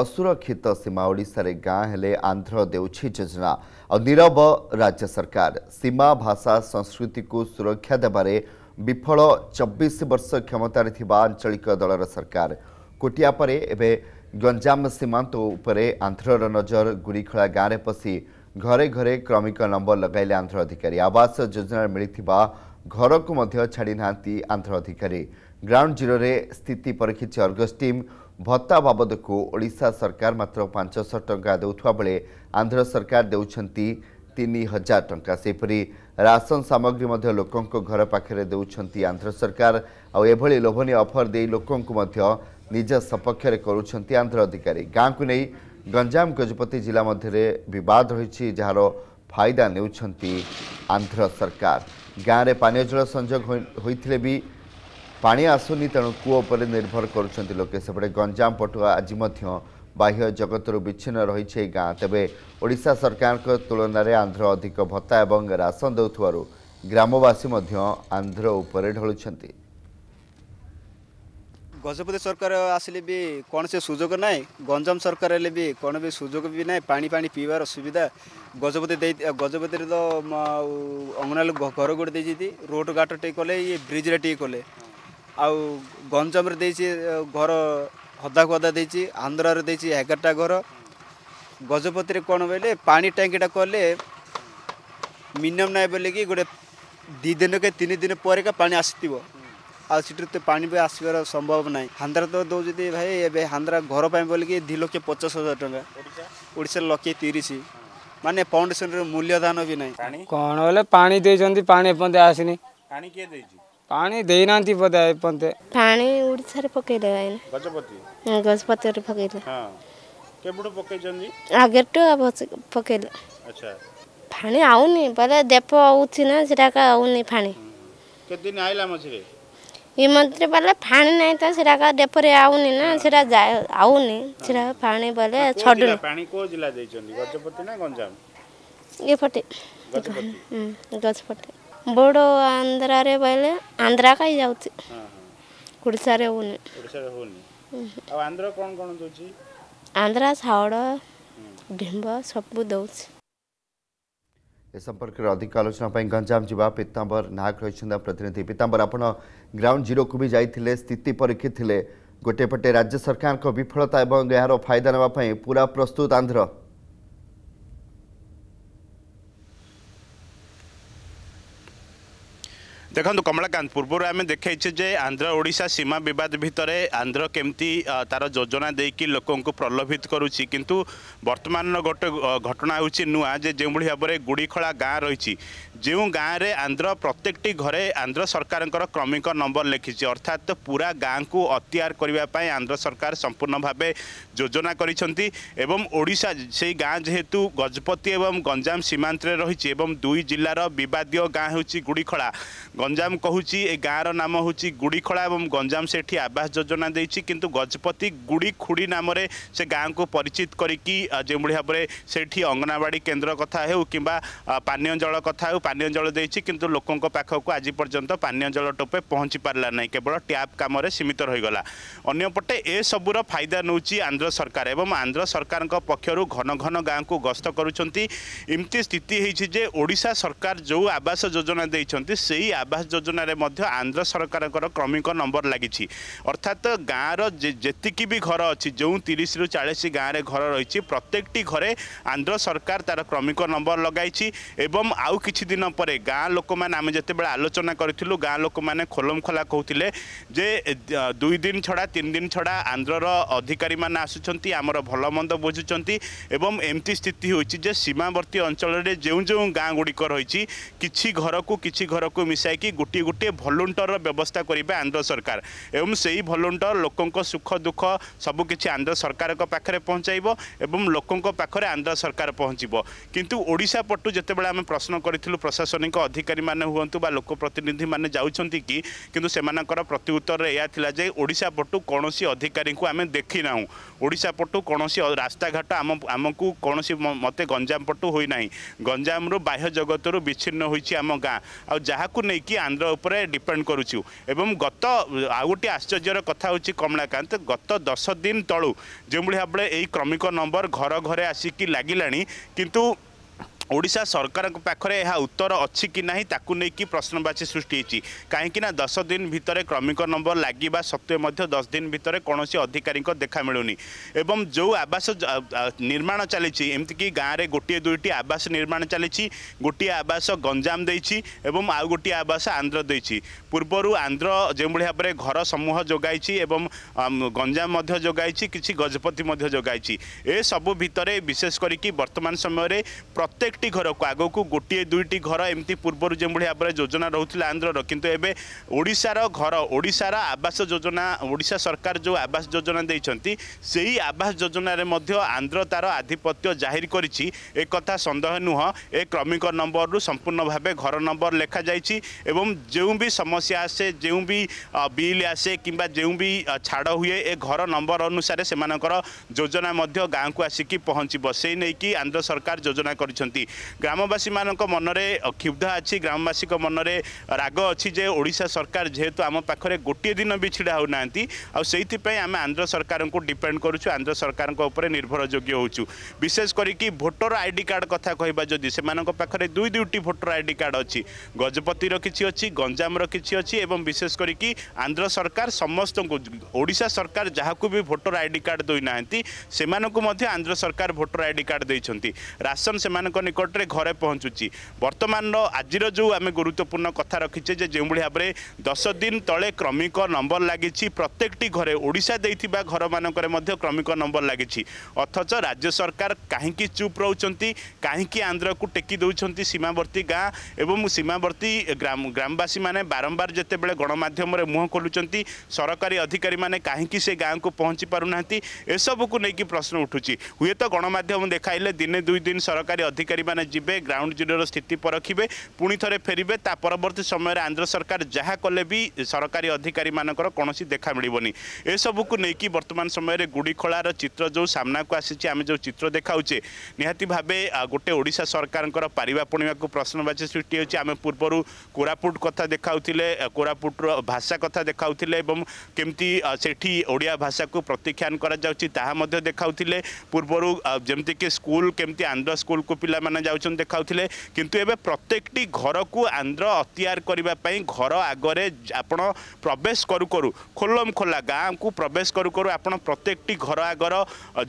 असुरक्षित सीमा ओडार गाँहले आन्ध्र योजना अनि नीरव राज्य सरकार सीमा भाषा संस्कृति को सुरक्षा दे बारे विफल 24 वर्ष क्षमता आंचलिक क्षमत सरकार कोटिया परे ए गञजाम सीमान्तर आन्ध्र र नजर गुरीखळा गाँ रे पसि घरे घरे क्रमिक नंबर लग आन्ध्र अधिकारी आवास जोजन मिति घरको छाडिना आन्ध्र अधिक ग्राउन्ड रे स्थिति परखिति अर्गस्ट टीम ଭତ୍ତା ବାବଦକୁ ଓଡ଼ିଶା ସରକାର ମାତ୍ର ପାଞ୍ଚଶହ ଟଙ୍କା ଦେଉଥିବା ବେଳେ ଆନ୍ଧ୍ର ସରକାର ଦେଉଛନ୍ତି ତିନି ହଜାର ଟଙ୍କା ସେହିପରି ରାସନ ସାମଗ୍ରୀ ମଧ୍ୟ ଲୋକଙ୍କ ଘର ପାଖରେ ଦେଉଛନ୍ତି ଆନ୍ଧ୍ର ସରକାର ଆଉ ଏଭଳି ଲୋଭନୀୟ ଅଫର ଦେଇ ଲୋକଙ୍କୁ ମଧ୍ୟ ନିଜ ସପକ୍ଷରେ କରୁଛନ୍ତି ଆନ୍ଧ୍ର ଅଧିକାରୀ ଗାଁକୁ ନେଇ ଗଞ୍ଜାମ ଗଜପତି ଜିଲ୍ଲା ମଧ୍ୟରେ ବିବାଦ ରହିଛି ଯାହାର ଫାଇଦା ନେଉଛନ୍ତି ଆନ୍ଧ୍ର ସରକାର ଗାଁରେ ପାନୀୟ ଜଳ ସଂଯୋଗ ହୋଇଥିଲେ ବି ପାଣି ଆସୁନି ତେଣୁ କୂଅ ଉପରେ ନିର୍ଭର କରୁଛନ୍ତି ଲୋକେ ସେପଟେ ଗଞ୍ଜାମ ପଟୁଆ ଆଜି ମଧ୍ୟ ବାହ୍ୟ ଜଗତରୁ ବିଚ୍ଛିନ୍ନ ରହିଛି ଏହି ଗାଁ ତେବେ ଓଡ଼ିଶା ସରକାରଙ୍କ ତୁଳନାରେ ଆନ୍ଧ୍ର ଅଧିକ ଭତ୍ତା ଏବଂ ରାସନ ଦେଉଥିବାରୁ ଗ୍ରାମବାସୀ ମଧ୍ୟ ଆନ୍ଧ୍ର ଉପରେ ଢଳୁଛନ୍ତି ଗଜପତି ସରକାର ଆସିଲେ ବି କୌଣସି ସୁଯୋଗ ନାହିଁ ଗଞ୍ଜାମ ସରକାର ହେଲେ ବି କ'ଣ ବି ସୁଯୋଗ ବି ନାହିଁ ପାଣି ପାଣି ପିଇବାର ସୁବିଧା ଗଜପତି ଦେଇ ଗଜପତିରେ ତ ଅଙ୍ଗନାଳୀ ଘର ଗୋଟେ ଦେଇଛନ୍ତି ରୋଡ଼ ଗାଟ ଟିକେ କଲେ ଇଏ ବ୍ରିଜ୍ରେ ଟିକେ କଲେ ଆଉ ଗଞ୍ଜାମରେ ଦେଇଛି ଘର ହଦାକୁ ହଦା ଦେଇଛି ଆନ୍ଧ୍ରାରେ ଦେଇଛି ଏଗାରଟା ଘର ଗଜପତିରେ କ'ଣ ବୋଇଲେ ପାଣି ଟ୍ୟାଙ୍କିଟା କଲେ ମିନିମମ୍ ନାହିଁ ବୋଲିକି ଗୋଟେ ଦୁଇ ଦିନ କି ତିନି ଦିନ ପରେ ଏକା ପାଣି ଆସିଥିବ ଆଉ ସେଠି ତ ପାଣି ବି ଆସିବାର ସମ୍ଭବ ନାହିଁ ହାନ୍ଦ୍ରା ତ ଦେଉଛନ୍ତି ଭାଇ ଏବେ ହାନ୍ଦ୍ରା ଘର ପାଇଁ ବୋଲିକି ଦୁଇ ଲକ୍ଷ ପଚାଶ ହଜାର ଟଙ୍କା ଓଡ଼ିଶାରେ ଲକ୍ଷେ ତିରିଶ ମାନେ ଫାଉଣ୍ଡେସନର ମୂଲ୍ୟଦାନ ବି ନାହିଁ କ'ଣ ବୋଲେ ପାଣି ଦେଇଛନ୍ତି ପାଣି ଏପର୍ଯ୍ୟନ୍ତ ଆସିନି ପାଣି କିଏ ଦେଇଛି ପାଣି ଦେଇନାହାନ୍ତି ବୋଧେ ଏପର୍ଯ୍ୟନ୍ତ ପାଣି ଓଡ଼ିଶାରେ ପକେଇଦେବେ ଆଇନ ଗଜପତି ଗଜପତିରେ ପକେଇଲେ କେବେଠୁ ପକେଇଛନ୍ତି ଆଗେଠୁ ପକେଇଲେ ଆଚ୍ଛା ପାଣି ଆଉନି ବୋଲେ ଦେପ ଆଉଛି ନା ସେଟାକା ଆଉନି ପାଣି କେତେ ଦିନ ଆଇଲା ମଝିରେ ଏ ମନ୍ଦିର ବୋଲେ ପାଣି ନାହିଁ ତ ସେଟାକା ଡେପରେ ଆଉନି ନା ସେଟା ଆଉନି ସେଟା ପାଣି ବୋଲେ ଛଡ଼ୁନି ପାଣି କୋଉ ଜିଲ୍ଲା ଦେଇଛନ୍ତି ଗଜପତି ନା ଗଞ୍ଜାମ ଏପଟେ ଗଜପତି ଗଜପତି ବଡ଼ ଆନ୍ଧ୍ରାରେ ବୋଇଲେ ଆନ୍ଧ୍ରା ଖାଇ ଯାଉଛି ଓଡ଼ିଶାରେ ହଉନି ଆନ୍ଧ୍ରା ଶାଉଳ ଡିମ୍ବ ସବୁ ଦଉଛି ଏ ସମ୍ପର୍କରେ ଅଧିକ ଆଲୋଚନା ପାଇଁ ଗଞ୍ଜାମ ଯିବା ପୀତାମ୍ବର ନାୟକ ରହିଛନ୍ତି ପ୍ରତିନିଧି ପୀତାମ୍ବର ଆପଣ ଗ୍ରାଉଣ୍ଡ ଜିରୋକୁ ବି ଯାଇଥିଲେ ସ୍ଥିତି ପରୀକ୍ଷିଥିଲେ ଗୋଟିଏ ପଟେ ରାଜ୍ୟ ସରକାରଙ୍କ ବିଫଳତା ଏବଂ ଏହାର ଫାଇଦା ନେବା ପାଇଁ ପୁରା ପ୍ରସ୍ତୁତ ଆନ୍ଧ୍ର ଦେଖନ୍ତୁ କମଳାକାନ୍ତ ପୂର୍ବରୁ ଆମେ ଦେଖାଇଛେ ଯେ ଆନ୍ଧ୍ର ଓଡ଼ିଶା ସୀମା ବିବାଦ ଭିତରେ ଆନ୍ଧ୍ର କେମିତି ତାର ଯୋଜନା ଦେଇକି ଲୋକଙ୍କୁ ପ୍ରଲୋଭିତ କରୁଛି କିନ୍ତୁ ବର୍ତ୍ତମାନର ଗୋଟେ ଘଟଣା ହେଉଛି ନୂଆ ଯେ ଯେଉଁଭଳି ଭାବରେ ଗୁଡ଼ିଖଳା ଗାଁ ରହିଛି ଯେଉଁ ଗାଁରେ ଆନ୍ଧ୍ର ପ୍ରତ୍ୟେକଟି ଘରେ ଆନ୍ଧ୍ର ସରକାରଙ୍କର କ୍ରମିକ ନମ୍ବର ଲେଖିଛି ଅର୍ଥାତ୍ ପୁରା ଗାଁକୁ ଅତିଆର କରିବା ପାଇଁ ଆନ୍ଧ୍ର ସରକାର ସମ୍ପୂର୍ଣ୍ଣ ଭାବେ ଯୋଜନା କରିଛନ୍ତି ଏବଂ ଓଡ଼ିଶା ସେଇ ଗାଁ ଯେହେତୁ ଗଜପତି ଏବଂ ଗଞ୍ଜାମ ସୀମାନ୍ତରେ ରହିଛି ଏବଂ ଦୁଇ ଜିଲ୍ଲାର ବିବାଦୀୟ ଗାଁ ହେଉଛି ଗୁଡ଼ିଖଳା ଗଞ୍ଜାମ କହୁଛି ଏ ଗାଁର ନାମ ହେଉଛି ଗୁଡ଼ିଖଳା ଏବଂ ଗଞ୍ଜାମ ସେଠି ଆବାସ ଯୋଜନା ଦେଇଛି କିନ୍ତୁ ଗଜପତି ଗୁଡ଼ି ଖୁଡ଼ି ନାମରେ ସେ ଗାଁକୁ ପରିଚିତ କରିକି ଯେଉଁଭଳି ଭାବରେ ସେଠି ଅଙ୍ଗନାବାଡ଼ି କେନ୍ଦ୍ର କଥା ହେଉ କିମ୍ବା ପାନୀୟ ଜଳ କଥା ହେଉ ପାନୀୟ ଜଳ ଦେଇଛି କିନ୍ତୁ ଲୋକଙ୍କ ପାଖକୁ ଆଜି ପର୍ଯ୍ୟନ୍ତ ପାନୀୟ ଜଳ ଟୋପେ ପହଞ୍ଚି ପାରିଲା ନାହିଁ କେବଳ ଟ୍ୟାପ୍ କାମରେ ସୀମିତ ରହିଗଲା ଅନ୍ୟପଟେ ଏସବୁର ଫାଇଦା ନେଉଛି ଆନ୍ଧ୍ର ସରକାର ଏବଂ ଆନ୍ଧ୍ର ସରକାରଙ୍କ ପକ୍ଷରୁ ଘନ ଘନ ଗାଁକୁ ଗସ୍ତ କରୁଛନ୍ତି ଏମିତି ସ୍ଥିତି ହେଇଛି ଯେ ଓଡ଼ିଶା ସରକାର ଯେଉଁ ଆବାସ ଯୋଜନା ଦେଇଛନ୍ତି ସେଇ ଆବାସ ଆବାସ ଯୋଜନାରେ ମଧ୍ୟ ଆନ୍ଧ୍ର ସରକାରଙ୍କର କ୍ରମିକ ନମ୍ବର ଲାଗିଛି ଅର୍ଥାତ୍ ଗାଁର ଯେତିକି ବି ଘର ଅଛି ଯେଉଁ ତିରିଶରୁ ଚାଳିଶ ଗାଁରେ ଘର ରହିଛି ପ୍ରତ୍ୟେକଟି ଘରେ ଆନ୍ଧ୍ର ସରକାର ତା'ର କ୍ରମିକ ନମ୍ବର ଲଗାଇଛି ଏବଂ ଆଉ କିଛି ଦିନ ପରେ ଗାଁ ଲୋକମାନେ ଆମେ ଯେତେବେଳେ ଆଲୋଚନା କରିଥିଲୁ ଗାଁ ଲୋକମାନେ ଖୋଲମଖୋଲା କହୁଥିଲେ ଯେ ଦୁଇ ଦିନ ଛଡ଼ା ତିନି ଦିନ ଛଡ଼ା ଆନ୍ଧ୍ରର ଅଧିକାରୀମାନେ ଆସୁଛନ୍ତି ଆମର ଭଲ ମନ୍ଦ ବୁଝୁଛନ୍ତି ଏବଂ ଏମିତି ସ୍ଥିତି ହେଉଛି ଯେ ସୀମାବର୍ତ୍ତୀ ଅଞ୍ଚଳରେ ଯେଉଁ ଯେଉଁ ଗାଁ ଗୁଡ଼ିକ ରହିଛି କିଛି ଘରକୁ କିଛି ଘରକୁ ମିଶାଇକି କରିକି ଗୋଟିଏ ଗୋଟିଏ ଭଲୁଣ୍ଟରର ବ୍ୟବସ୍ଥା କରିବେ ଆନ୍ଧ୍ର ସରକାର ଏବଂ ସେହି ଭଲୁଣ୍ଟର ଲୋକଙ୍କ ସୁଖ ଦୁଃଖ ସବୁକିଛି ଆନ୍ଧ୍ର ସରକାରଙ୍କ ପାଖରେ ପହଞ୍ଚାଇବ ଏବଂ ଲୋକଙ୍କ ପାଖରେ ଆନ୍ଧ୍ର ସରକାର ପହଞ୍ଚିବ କିନ୍ତୁ ଓଡ଼ିଶା ପଟୁ ଯେତେବେଳେ ଆମେ ପ୍ରଶ୍ନ କରିଥିଲୁ ପ୍ରଶାସନିକ ଅଧିକାରୀମାନେ ହୁଅନ୍ତୁ ବା ଲୋକ ପ୍ରତିନିଧିମାନେ ଯାଉଛନ୍ତି କି କିନ୍ତୁ ସେମାନଙ୍କର ପ୍ରତି ଉତ୍ତରରେ ଏହା ଥିଲା ଯେ ଓଡ଼ିଶା ପଟୁ କୌଣସି ଅଧିକାରୀଙ୍କୁ ଆମେ ଦେଖିନାହୁଁ ଓଡ଼ିଶା ପଟୁ କୌଣସି ରାସ୍ତାଘାଟ ଆମ ଆମକୁ କୌଣସି ମୋତେ ଗଞ୍ଜାମ ପଟୁ ହୋଇନାହିଁ ଗଞ୍ଜାମରୁ ବାହ୍ୟ ଜଗତରୁ ବିଚ୍ଛିନ୍ନ ହୋଇଛି ଆମ ଗାଁ ଆଉ ଯାହାକୁ ନେଇକି କି ଆନ୍ଧ୍ର ଉପରେ ଡିପେଣ୍ଡ କରୁଛୁ ଏବଂ ଗତ ଆଉ ଗୋଟିଏ ଆଶ୍ଚର୍ଯ୍ୟର କଥା ହେଉଛି କମଳାକାନ୍ତ ଗତ ଦଶ ଦିନ ତଳୁ ଯେଉଁଭଳି ଭାବରେ ଏହି କ୍ରମିକ ନମ୍ବର ଘର ଘରେ ଆସିକି ଲାଗିଲାଣି କିନ୍ତୁ ଓଡ଼ିଶା ସରକାରଙ୍କ ପାଖରେ ଏହା ଉତ୍ତର ଅଛି କି ନାହିଁ ତାକୁ ନେଇକି ପ୍ରଶ୍ନବାଚୀ ସୃଷ୍ଟି ହୋଇଛି କାହିଁକିନା ଦଶ ଦିନ ଭିତରେ କ୍ରମିକ ନମ୍ବର ଲାଗିବା ସତ୍ତ୍ୱେ ମଧ୍ୟ ଦଶ ଦିନ ଭିତରେ କୌଣସି ଅଧିକାରୀଙ୍କ ଦେଖା ମିଳୁନି ଏବଂ ଯେଉଁ ଆବାସ ନିର୍ମାଣ ଚାଲିଛି ଏମିତିକି ଗାଁରେ ଗୋଟିଏ ଦୁଇଟି ଆବାସ ନିର୍ମାଣ ଚାଲିଛି ଗୋଟିଏ ଆବାସ ଗଞ୍ଜାମ ଦେଇଛି ଏବଂ ଆଉ ଗୋଟିଏ ଆବାସ ଆନ୍ଧ୍ର ଦେଇଛି ପୂର୍ବରୁ ଆନ୍ଧ୍ର ଯେଉଁଭଳି ଭାବରେ ଘର ସମୂହ ଯୋଗାଇଛି ଏବଂ ଗଞ୍ଜାମ ମଧ୍ୟ ଯୋଗାଇଛି କିଛି ଗଜପତି ମଧ୍ୟ ଯୋଗାଇଛି ଏସବୁ ଭିତରେ ବିଶେଷ କରିକି ବର୍ତ୍ତମାନ ସମୟରେ ପ୍ରତ୍ୟେକ ପ୍ରତ୍ୟେକଟି ଘରକୁ ଆଗକୁ ଗୋଟିଏ ଦୁଇଟି ଘର ଏମିତି ପୂର୍ବରୁ ଯେଉଁଭଳି ଭାବରେ ଯୋଜନା ରହୁଥିଲା ଆନ୍ଧ୍ରର କିନ୍ତୁ ଏବେ ଓଡ଼ିଶାର ଘର ଓଡ଼ିଶାର ଆବାସ ଯୋଜନା ଓଡ଼ିଶା ସରକାର ଯେଉଁ ଆବାସ ଯୋଜନା ଦେଇଛନ୍ତି ସେହି ଆବାସ ଯୋଜନାରେ ମଧ୍ୟ ଆନ୍ଧ୍ର ତା'ର ଆଧିପତ୍ୟ ଜାହିର କରିଛି ଏ କଥା ସନ୍ଦେହ ନୁହଁ ଏ କ୍ରମିକ ନମ୍ବରରୁ ସମ୍ପୂର୍ଣ୍ଣ ଭାବେ ଘର ନମ୍ବର ଲେଖାଯାଇଛି ଏବଂ ଯେଉଁ ବି ସମସ୍ୟା ଆସେ ଯେଉଁ ବି ବିଲ୍ ଆସେ କିମ୍ବା ଯେଉଁ ବି ଛାଡ଼ ହୁଏ ଏ ଘର ନମ୍ବର ଅନୁସାରେ ସେମାନଙ୍କର ଯୋଜନା ମଧ୍ୟ ଗାଁକୁ ଆସିକି ପହଞ୍ଚିବ ସେଇ ନେଇକି ଆନ୍ଧ୍ର ସରକାର ଯୋଜନା କରିଛନ୍ତି ଗ୍ରାମବାସୀ ମାନଙ୍କ ମନରେ କ୍ଷୁବ୍ଧ ଅଛି ଗ୍ରାମବାସୀଙ୍କ ମନରେ ରାଗ ଅଛି ଯେ ଓଡ଼ିଶା ସରକାର ଯେହେତୁ ଆମ ପାଖରେ ଗୋଟିଏ ଦିନ ବି ଛିଡ଼ା ହେଉନାହାନ୍ତି ଆଉ ସେଇଥିପାଇଁ ଆମେ ଆନ୍ଧ୍ର ସରକାରଙ୍କୁ ଡିପେଣ୍ଡ କରୁଛୁ ଆନ୍ଧ୍ର ସରକାରଙ୍କ ଉପରେ ନିର୍ଭର ଯୋଗ୍ୟ ହେଉଛୁ ବିଶେଷ କରିକି ଭୋଟର ଆଇ ଡି କାର୍ଡ଼ କଥା କହିବା ଯଦି ସେମାନଙ୍କ ପାଖରେ ଦୁଇ ଦୁଇଟି ଭୋଟର ଆଇ ଡି କାର୍ଡ଼ ଅଛି ଗଜପତିର କିଛି ଅଛି ଗଞ୍ଜାମର କିଛି ଅଛି ଏବଂ ବିଶେଷ କରିକି ଆନ୍ଧ୍ର ସରକାର ସମସ୍ତଙ୍କୁ ଓଡ଼ିଶା ସରକାର ଯାହାକୁ ବି ଭୋଟର ଆଇ ଡି କାର୍ଡ଼ ଦେଇନାହାନ୍ତି ସେମାନଙ୍କୁ ମଧ୍ୟ ଆନ୍ଧ୍ର ସରକାର ଭୋଟର ଆଇ ଡି କାର୍ଡ଼ ଦେଇଛନ୍ତି ରାସନ ସେମାନଙ୍କ নিকটরে ঘরে পৌঁছুছি বর্তমানর আজির যে আমি গুরুত্বপূর্ণ কথা রাখিছে যে যেভাবে ভাবে দশ দিন তলে ক্রমিক নম্বর লাগিছি প্রত্যেকটি ঘরে ওড়শা দেইথিবা ঘর মানকরে মধ্যে ক্রমিক নম্বর লাগিছি অথচ রাজ্য সরকার কাহিকি চুপ রহুচন্তি কাহিকি আন্ধ্রকু টেকি দেউচন্তি সীমাবর্তী গাঁ এবং সীমাবর্তী গ্রামবাসী মানে বারম্বার যেতবে গণমাধ্যমে মুহ খোলুচন্তি সরকারি অধিকারী মানে কাহিকি সে গাঁকু পৌঁছি পারু না এসবুক নেই প্রশ্ন উঠুছি হুয়েত গণমাধ্যম দেখাইলে দিনে দুই দিন সরকারি অধিকারী ଅଧିକାରୀମାନେ ଯିବେ ଗ୍ରାଉଣ୍ଡ ଜିରୋର ସ୍ଥିତି ପରଖିବେ ପୁଣି ଥରେ ଫେରିବେ ତା ପରବର୍ତ୍ତୀ ସମୟରେ ଆନ୍ଧ୍ର ସରକାର ଯାହା କଲେ ବି ସରକାରୀ ଅଧିକାରୀମାନଙ୍କର କୌଣସି ଦେଖା ମିଳିବନି ଏସବୁକୁ ନେଇକି ବର୍ତ୍ତମାନ ସମୟରେ ଗୁଡ଼ିଖୋଳାର ଚିତ୍ର ଯେଉଁ ସାମ୍ନାକୁ ଆସିଛି ଆମେ ଯେଉଁ ଚିତ୍ର ଦେଖାଉଛେ ନିହାତି ଭାବେ ଗୋଟେ ଓଡ଼ିଶା ସରକାରଙ୍କର ପାରିବା ପୂର୍ଣ୍ଣିମାକୁ ପ୍ରଶ୍ନବାଚୀ ସୃଷ୍ଟି ହେଉଛି ଆମେ ପୂର୍ବରୁ କୋରାପୁଟ କଥା ଦେଖାଉଥିଲେ କୋରାପୁଟର ଭାଷା କଥା ଦେଖାଉଥିଲେ ଏବଂ କେମିତି ସେଠି ଓଡ଼ିଆ ଭାଷାକୁ ପ୍ରତିଖ୍ୟାନ କରାଯାଉଛି ତାହା ମଧ୍ୟ ଦେଖାଉଥିଲେ ପୂର୍ବରୁ ଯେମିତିକି ସ୍କୁଲ କେମିତି ଆନ୍ଧ୍ର ସ୍କୁଲକୁ ପିଲାମାନେ ମାନେ ଯାଉଛନ୍ତି ଦେଖାଉଥିଲେ କିନ୍ତୁ ଏବେ ପ୍ରତ୍ୟେକଟି ଘରକୁ ଆନ୍ଧ୍ର ଅତିଆର କରିବା ପାଇଁ ଘର ଆଗରେ ଆପଣ ପ୍ରବେଶ କରୁ କରୁ ଖୋଲମ ଖୋଲା ଗାଁକୁ ପ୍ରବେଶ କରୁ କରୁ ଆପଣ ପ୍ରତ୍ୟେକଟି ଘର ଆଗର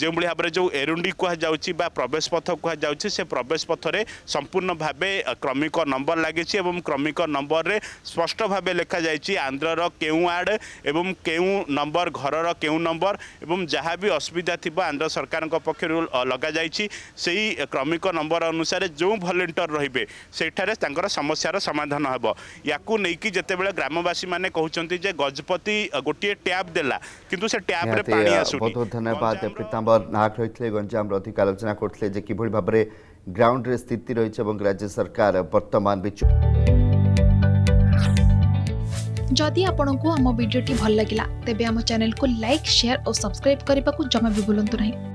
ଯେଉଁଭଳି ଭାବରେ ଯେଉଁ ଏରୁଣ୍ଡି କୁହାଯାଉଛି ବା ପ୍ରବେଶ ପଥ କୁହାଯାଉଛି ସେ ପ୍ରବେଶ ପଥରେ ସମ୍ପୂର୍ଣ୍ଣ ଭାବେ କ୍ରମିକ ନମ୍ବର ଲାଗିଛି ଏବଂ କ୍ରମିକ ନମ୍ବରରେ ସ୍ପଷ୍ଟ ଭାବେ ଲେଖାଯାଇଛି ଆନ୍ଧ୍ରର କେଉଁ ୱାର୍ଡ଼ ଏବଂ କେଉଁ ନମ୍ବର ଘରର କେଉଁ ନମ୍ବର ଏବଂ ଯାହା ବି ଅସୁବିଧା ଥିବ ଆନ୍ଧ୍ର ସରକାରଙ୍କ ପକ୍ଷରୁ ଲଗାଯାଇଛି ସେହି କ୍ରମିକ ନମ୍ବର ଅନୁସାରେ ଯେଉଁ ଭଲେଣ୍ଟିୟର ରହିବେ ସେଠାରେ ତାଙ୍କର ସମସ୍ୟାର ସମାଧାନ ହେବ ୟାକୁ ନେଇକି ଯେତେବେଳେ ଗ୍ରାମବାସୀମାନେ କହୁଛନ୍ତି ଯେ ଗଜପତି ଗୋଟିଏ ଟ୍ୟାପ୍ ଦେଲା କିନ୍ତୁ ସେ ଟ୍ୟାପ୍ରେ ପାଣି ଆସୁନି ବହୁତ ଧନ୍ୟବାଦ ପ୍ରୀତାମ୍ବର ନାୟକ ରହିଥିଲେ ଗଞ୍ଜାମର ଅଧିକ ଆଲୋଚନା କରୁଥିଲେ ଯେ କିଭଳି ଭାବରେ ଗ୍ରାଉଣ୍ଡରେ ସ୍ଥିତି ରହିଛି ଏବଂ ରାଜ୍ୟ ସରକାର ବର୍ତ୍ତମାନ ବି ଯଦି ଆପଣଙ୍କୁ ଆମ ଭିଡ଼ିଓଟି ଭଲ ଲାଗିଲା ତେବେ ଆମ ଚ୍ୟାନେଲକୁ ଲାଇକ୍ ସେୟାର ଓ ସବସ୍କ୍ରାଇବ୍ କରିବାକୁ ଜମା ବି ଭୁଲନ୍ତୁ ନାହିଁ